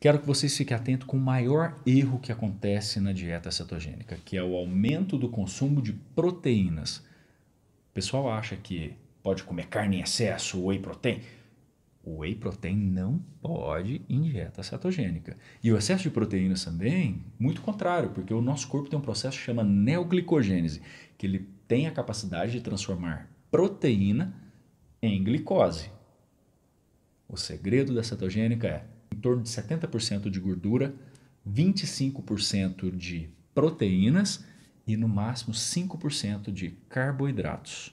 Quero que vocês fiquem atentos com o maior erro que acontece na dieta cetogênica, que é o aumento do consumo de proteínas. O pessoal acha que pode comer carne em excesso, whey protein. O whey protein não pode em dieta cetogênica. E o excesso de proteínas também, muito contrário, porque o nosso corpo tem um processo que chama neoglicogênese, que ele tem a capacidade de transformar proteína em glicose. O segredo da cetogênica é torno de 70% de gordura, 25% de proteínas e no máximo 5% de carboidratos.